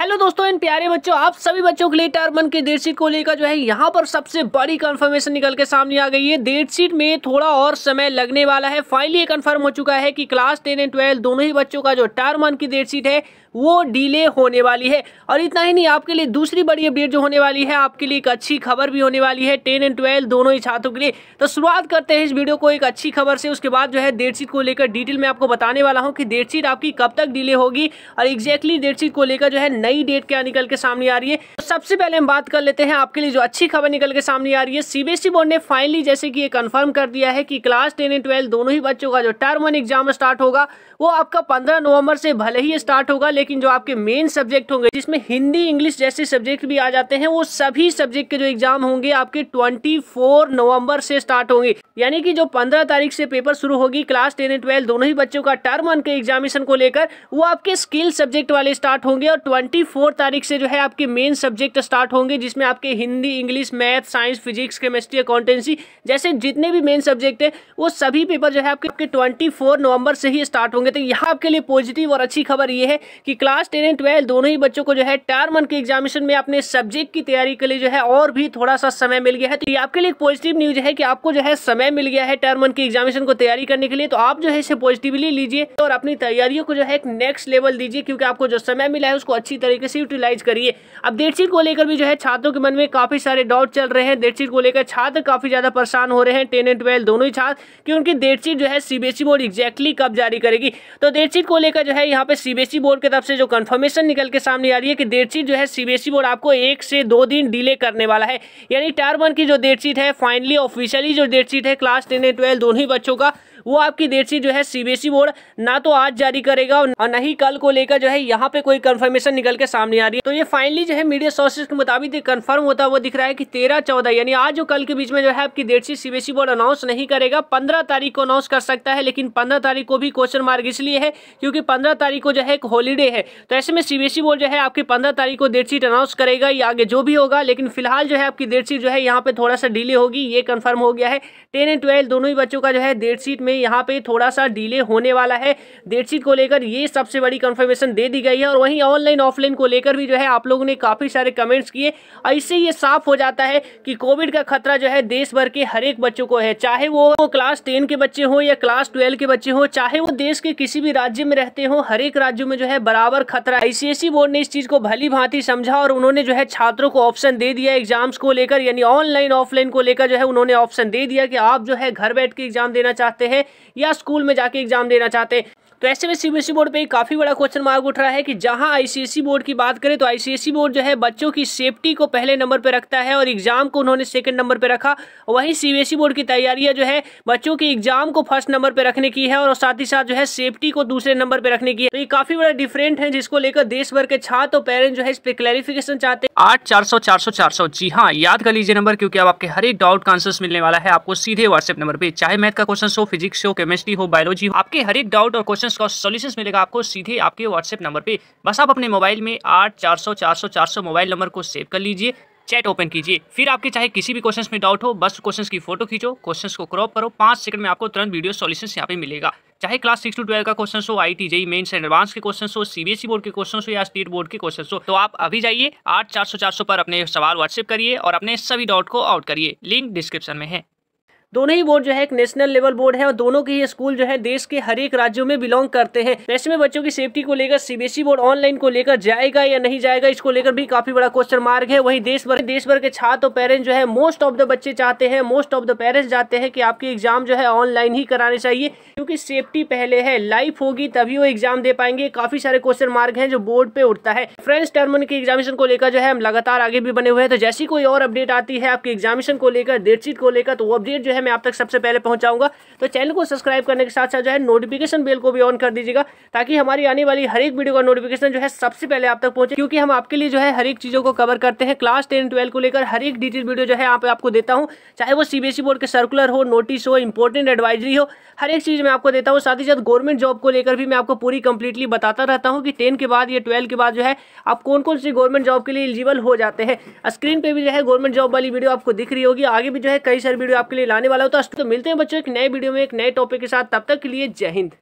hello दोस्तों इन प्यारे बच्चों आप सभी बच्चों के लिए टर्मन के डेट शीट को लेकर जो है यहाँ पर सबसे बड़ी कंफर्मेशन निकल के सामने आ गई है डेट शीट में थोड़ा और समय लगने वाला है फाइनली ये कंफर्म हो चुका है कि क्लास टेन एंड ट्वेल्व दोनों ही बच्चों का जो टर्मन की डेट शीट है वो डिले होने वाली है और इतना ही नहीं आपके लिए दूसरी बड़ी अपडेट जो होने वाली है आपके लिए एक अच्छी खबर भी होने वाली है टेन एंड ट्वेल्व दोनों ही छात्रों के लिए तो शुरुआत करते हैं इस वीडियो को एक अच्छी खबर से उसके बाद जो है डेटशीट को लेकर डिटेल में आपको बताने वाला हूँ कि डेटशीट आपकी कब तक डिले होगी और एग्जैक्टली डेटशीट को लेकर जो है नई डेट क्या निकल के सामने आ रही है तो सबसे पहले हम बात कर लेते हैं आपके लिए जो अच्छी खबर निकल के सामने आ रही है सीबीएसई बोर्ड ने फाइनली जैसे कि ये कंफर्म कर दिया है कि क्लास टेन एंड ट्वेल्व दोनों ही बच्चों का जो टर्म वन एग्जाम स्टार्ट होगा वो आपका पंद्रह नवंबर से भले ही स्टार्ट होगा लेकिन जो आपके मेन सब्जेक्ट होंगे जिसमें हिंदी इंग्लिश जैसे सब्जेक्ट भी आ जाते हैं वो सभी सब्जेक्ट के जो एग्जाम होंगे आपके 24 नवंबर से स्टार्ट होंगे यानी कि जो 15 तारीख से पेपर शुरू होगी क्लास टेन एंड ट्वेल्व दोनों ही बच्चों का टर्म वन के एग्जामिनेशन को लेकर वो आपके स्किल सब्जेक्ट वाले स्टार्ट होंगे और ट्वेंटी तारीख से जो है आपके मेन सब्जेक्ट स्टार्ट होंगे जिसमें आपके Hindi English math science physics chemistry accountancy जैसे जितने भी मेन सब्जेक्ट है वो सभी पेपर जो है आपके ट्वेंटी नवंबर से ही स्टार्ट होंगे तो यहाँ आपके लिए पॉजिटिव और अच्छी खबर ये है कि कि क्लास टेन एंड ट्वेल्व दोनों ही बच्चों को जो है टर्म वन के एग्जामिनेशन में अपने सब्जेक्ट की तैयारी के लिए जो है और भी थोड़ा सा समय मिल गया है तो ये आपके लिए पॉजिटिव न्यूज है कि आपको जो है समय मिल गया है टर्म वन के एग्जामिनेशन को तैयारी करने के लिए तो आप जो है इसे पॉजिटिवली लीजिए और अपनी तैयारियों को जो है एक नेक्स्ट लेवल दीजिए क्योंकि आपको जो समय मिला है उसको अच्छी तरीके से यूटिलाइज करिए अब डेटशीट को लेकर भी जो है छात्रों के मन में काफी सारे डाउट चल रहे हैं डेटशीट को लेकर छात्र काफी ज्यादा परेशान हो रहे हैं टेन एंड ट्वेल्व दोनों ही छात्र क्योंकि उनकी डेटशीट जो है सीबीएसई बोर्ड एग्जैक्टली कब जारी करेगी तो डेटशीट को लेकर जो है यहाँ पे सीबीएसई बोर्ड e के तरफ से जो कंफर्मेशन निकल के सामने आ रही है कि डेटशीट जो है सीबीएसई बोर्ड e आपको एक से दो दिन डिले करने वाला है यानी टायर वन की जो डेटशीट है फाइनली ऑफिशियली जो डेटशीट है क्लास टेन एंड ट्वेल्व दोनों ही बच्चों का वो आपकी डेट शीट जो है सीबीएसई e बोर्ड ना तो आज जारी करेगा और न ही कल को लेकर जो है यहाँ पे कोई कंफर्मेशन निकल के सामने आ रही है तो ये फाइनली जो है मीडिया सोर्सेज के मुताबिक कंफर्म होता वो दिख रहा है कि तेरह चौदह यानी आज जो कल के बीच में जो है आपकी date sheet CBSE board announce नहीं करेगा पंद्रह तारीख को अनाउंस कर सकता है लेकिन पंद्रह तारीख को भी क्वेश्चन मार्क इसलिए है क्योंकि पंद्रह तारीख को जो है एक हॉलीडे है तो ऐसे में सीबीएसई e बोर्ड जो है आपकी पंद्रह तारीख को डेट शीट अनाउंस करेगा या आगे जो भी होगा लेकिन फिलहाल जो है आपकी डेट शीट जो है यहाँ पे थोड़ा सा डिले होगी ये कन्फर्म हो गया है टेन एंड ट्वेल्व दोनों ही बच्चों का जो है डेट शीट में में यहाँ पे थोड़ा सा डिले होने वाला है डेटशीट को लेकर ये सबसे बड़ी कंफर्मेशन दे दी गई है और वहीं ऑनलाइन ऑफलाइन को लेकर भी जो है आप लोगों ने काफ़ी सारे कमेंट्स किए ऐसे ये साफ हो जाता है कि कोविड का खतरा जो है देश भर के हर एक बच्चों को है चाहे वो क्लास टेन के बच्चे हों या क्लास ट्वेल्व के बच्चे हों चाहे वो देश के किसी भी राज्य में रहते हों हर एक राज्यों में जो है बराबर खतरा आईसीएसई e बोर्ड ने इस चीज़ को भली भांति समझा और उन्होंने जो है छात्रों को ऑप्शन दे दिया एग्जाम्स को लेकर यानी ऑनलाइन ऑफलाइन को लेकर जो है उन्होंने ऑप्शन दे दिया कि आप जो है घर बैठ के एग्जाम देना चाहते हैं हैं या स्कूल में जाके एग्जाम देना चाहते हैं तो ऐसे में सीबीएसई बोर्ड पे काफ़ी बड़ा क्वेश्चन मार्ग उठ रहा है कि जहां आईसीएसई बोर्ड की बात करें तो आईसीएसई बोर्ड जो है बच्चों की सेफ्टी को पहले नंबर पर रखता है और एग्जाम को उन्होंने सेकंड नंबर पर रखा वहीं सीबीएसई e बोर्ड की तैयारियां जो है बच्चों के एग्जाम को फर्स्ट नंबर पर रखने की है और साथ ही साथ जो है सेफ्टी को दूसरे नंबर पर रखने की है तो ये काफ़ी बड़ा डिफरेंट है जिसको लेकर देश भर के छात्र और पेरेंट जो है इस पर क्लैरिफिकेशन चाहते हैं आठ चार सौ चार सौ चार सौ जी हाँ याद कर लीजिए नंबर क्योंकि अब आपके हर एक डाउट का आंसर मिलने वाला है आपको सीधे व्हाट्सएप नंबर पर चाहे मैथ का क्वेश्चन हो फिजिक्स हो केमिस्ट्री हो बायोलॉजी हो आपके हर एक डाउट और क्वेश्चन क्वेश्चंस का सॉल्यूशंस मिलेगा आपको सीधे आपके व्हाट्सएप नंबर पे बस आप अपने मोबाइल में आठ चार सौ चार सौ चार सौ मोबाइल नंबर को सेव कर लीजिए चैट ओपन कीजिए फिर आपके चाहे किसी भी क्वेश्चंस में डाउट हो बस क्वेश्चंस की फोटो खींचो क्वेश्चंस को क्रॉप करो पाँच सेकंड में आपको तुरंत वीडियो सॉल्यूशंस यहाँ पे मिलेगा चाहे क्लास सिक्स टू ट्वेल्व का क्वेश्चन हो I T JEE mains advance के क्वेश्चन हो सीबीएसई बोर्ड e के क्वेश्चन हो या स्टेट बोर्ड के क्वेश्चन हो तो आप अभी जाइए आठ चार सौ चार सौ पर अपने सवाल व्हाट्सएप करिए और अपने सभी डाउट को आउट करिए लिंक डिस्क्रिप्शन में है दोनों ही बोर्ड जो है एक नेशनल लेवल बोर्ड है और दोनों के ही स्कूल जो है देश के हर एक राज्यों में बिलोंग करते हैं ऐसे में बच्चों की सेफ्टी को लेकर सीबीएसई बोर्ड ऑनलाइन को लेकर जाएगा या नहीं जाएगा इसको लेकर भी काफी बड़ा क्वेश्चन मार्ग है वही देश भर देश भर के छात्र और पेरेंट्स जो है मोस्ट ऑफ द बच्चे चाहते हैं मोस्ट ऑफ द पेरेंट्स चाहते हैं कि आपके एग्जाम जो है ऑनलाइन ही कराने चाहिए क्योंकि सेफ्टी पहले है लाइफ होगी तभी वो एग्जाम दे पाएंगे काफी सारे क्वेश्चन मार्ग है जो बोर्ड पे उठता है फ्रेंड्स टर्म के एग्जामिनेशन को लेकर जो है हम लगातार आगे भी बने हुए हैं तो जैसी कोई और अपडेट आती है आपके एग्जामिनेशन को लेकर डेटशीट को लेकर तो वो अपडेट जो है है मैं आप तक सबसे पहले पहुंचाऊंगा तो चैनल को सब्सक्राइब करने के साथ साथ जो है नोटिफिकेशन बेल को भी ऑन कर दीजिएगा ताकि हमारी आने वाली हर एक वीडियो का नोटिफिकेशन जो है सबसे पहले आप तक पहुंचे क्योंकि हम आपके लिए जो है हर एक चीज़ों को कवर करते हैं क्लास टेन ट्वेल्व को लेकर हर एक डिटेल वीडियो जो है यहाँ आपको देता हूँ चाहे वो सीबीएसई बोर्ड e के सर्कुलर हो नोटिस हो इंपॉर्टेंट एडवाइजरी हो हर एक चीज़ मैं आपको देता हूँ साथ ही साथ गवर्नमेंट जॉब को लेकर भी मैं आपको पूरी कंप्लीटली बताता रहता हूँ कि टेन के बाद या ट्वेल्व के बाद जो है आप कौन कौन सी गवर्नमेंट जॉब के लिए एलिजिबल हो जाते हैं स्क्रीन पर भी जो है गवर्नमेंट जॉब वाली वीडियो आपको दिख रही होगी आगे भी जो है कई सारी वीडियो आपके लिए लाने वाला हो तो, तो मिलते हैं बच्चों एक नए वीडियो में एक नए टॉपिक के साथ तब तक के लिए जय हिंद